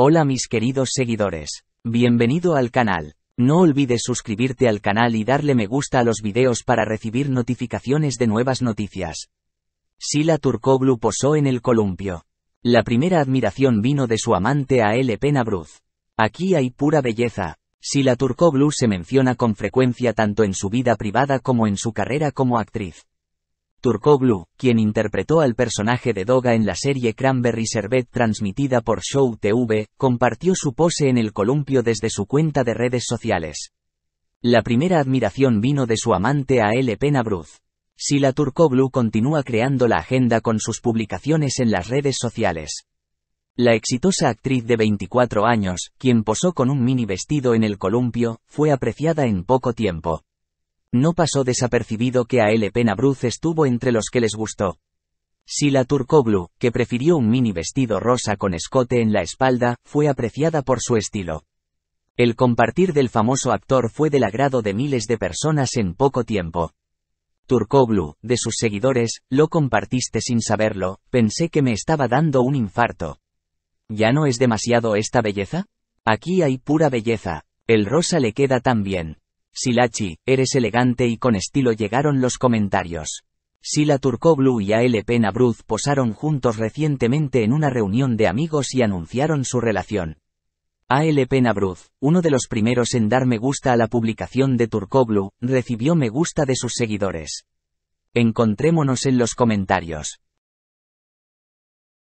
Hola mis queridos seguidores. Bienvenido al canal. No olvides suscribirte al canal y darle me gusta a los videos para recibir notificaciones de nuevas noticias. Sila Turkoglu posó en el columpio. La primera admiración vino de su amante a L. Penabruz. Aquí hay pura belleza. Sila Turkoglu se menciona con frecuencia tanto en su vida privada como en su carrera como actriz. Turkoglu, quien interpretó al personaje de Doga en la serie Cranberry Servet transmitida por Show TV, compartió su pose en el columpio desde su cuenta de redes sociales. La primera admiración vino de su amante a L. si la Sila Turkoglu continúa creando la agenda con sus publicaciones en las redes sociales. La exitosa actriz de 24 años, quien posó con un mini vestido en el columpio, fue apreciada en poco tiempo. No pasó desapercibido que a L. Pena estuvo entre los que les gustó. Si la Turcoglu, que prefirió un mini vestido rosa con escote en la espalda, fue apreciada por su estilo. El compartir del famoso actor fue del agrado de miles de personas en poco tiempo. Turcoglu, de sus seguidores, lo compartiste sin saberlo, pensé que me estaba dando un infarto. ¿Ya no es demasiado esta belleza? Aquí hay pura belleza, el rosa le queda tan bien. Silachi, eres elegante y con estilo llegaron los comentarios. Sila Turcoblu y ALP Nabruz posaron juntos recientemente en una reunión de amigos y anunciaron su relación. ALP Nabruz, uno de los primeros en dar me gusta a la publicación de Turcoblu, recibió me gusta de sus seguidores. Encontrémonos en los comentarios.